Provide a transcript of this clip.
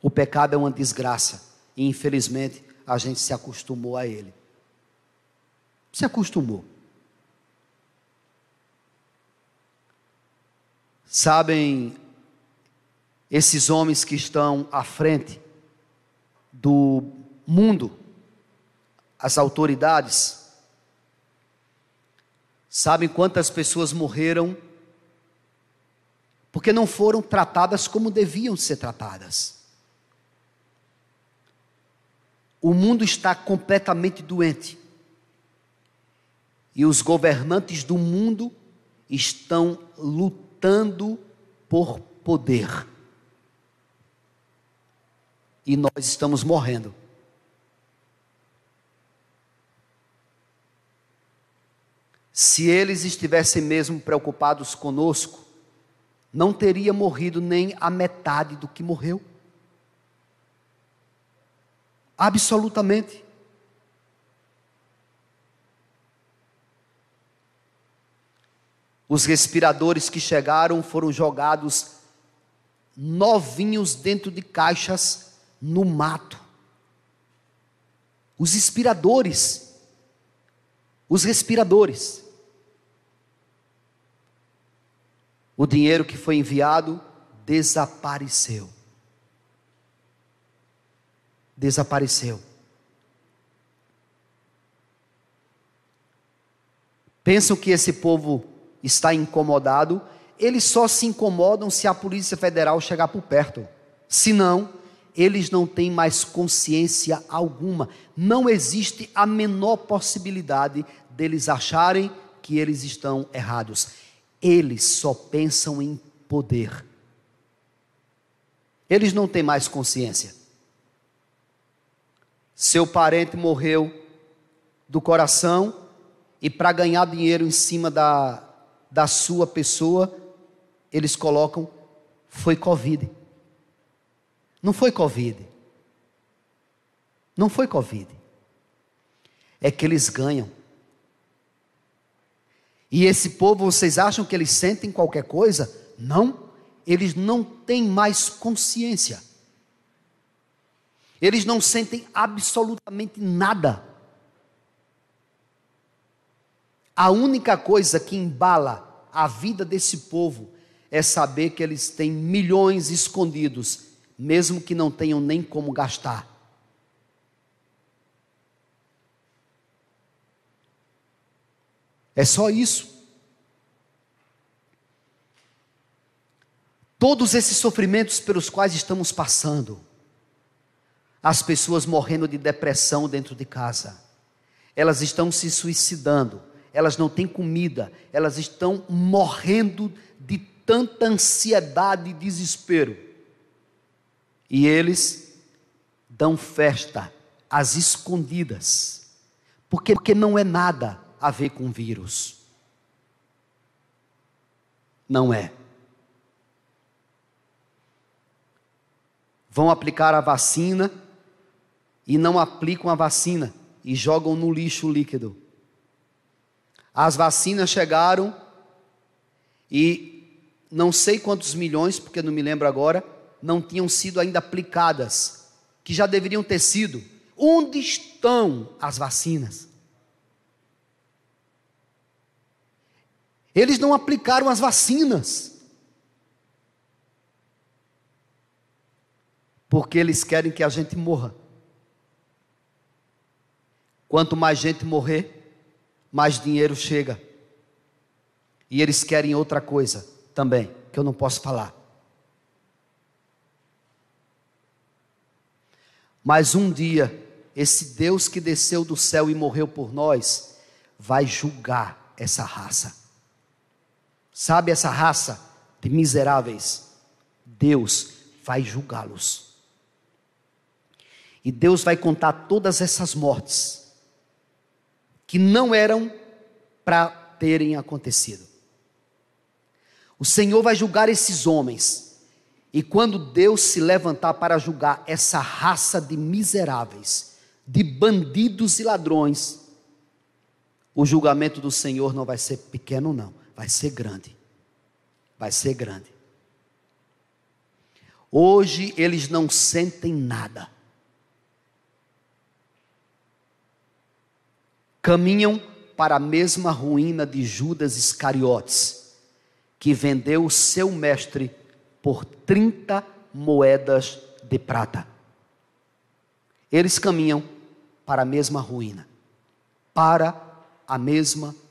O pecado é uma desgraça e infelizmente a gente se acostumou a ele. Se acostumou. Sabem, esses homens que estão à frente do mundo, as autoridades, sabem quantas pessoas morreram porque não foram tratadas como deviam ser tratadas. O mundo está completamente doente. E os governantes do mundo estão lutando por poder. E nós estamos morrendo. Se eles estivessem mesmo preocupados conosco, não teria morrido nem a metade do que morreu. Absolutamente. Os respiradores que chegaram foram jogados novinhos dentro de caixas no mato. Os inspiradores. Os respiradores. O dinheiro que foi enviado desapareceu desapareceu. Pensam que esse povo está incomodado? Eles só se incomodam se a Polícia Federal chegar por perto. Se não, eles não têm mais consciência alguma. Não existe a menor possibilidade deles acharem que eles estão errados. Eles só pensam em poder. Eles não têm mais consciência seu parente morreu do coração e para ganhar dinheiro em cima da, da sua pessoa, eles colocam foi Covid. Não foi Covid. Não foi Covid. É que eles ganham. E esse povo, vocês acham que eles sentem qualquer coisa? Não. Eles não têm mais consciência. Eles não sentem absolutamente nada. A única coisa que embala a vida desse povo é saber que eles têm milhões escondidos, mesmo que não tenham nem como gastar. É só isso. Todos esses sofrimentos pelos quais estamos passando, as pessoas morrendo de depressão dentro de casa. Elas estão se suicidando, elas não têm comida, elas estão morrendo de tanta ansiedade e desespero. E eles dão festa às escondidas, porque, porque não é nada a ver com vírus. Não é. Vão aplicar a vacina e não aplicam a vacina e jogam no lixo líquido. As vacinas chegaram e não sei quantos milhões, porque não me lembro agora, não tinham sido ainda aplicadas, que já deveriam ter sido. Onde estão as vacinas? Eles não aplicaram as vacinas. Porque eles querem que a gente morra. Quanto mais gente morrer, mais dinheiro chega. E eles querem outra coisa também, que eu não posso falar. Mas um dia, esse Deus que desceu do céu e morreu por nós, vai julgar essa raça. Sabe essa raça de miseráveis? Deus vai julgá-los. E Deus vai contar todas essas mortes que não eram para terem acontecido. O Senhor vai julgar esses homens, e quando Deus se levantar para julgar essa raça de miseráveis, de bandidos e ladrões, o julgamento do Senhor não vai ser pequeno, não, vai ser grande. Vai ser grande. Hoje eles não sentem nada. caminham para a mesma ruína de Judas Iscariotes, que vendeu o seu mestre por 30 moedas de prata. Eles caminham para a mesma ruína, para a mesma ruína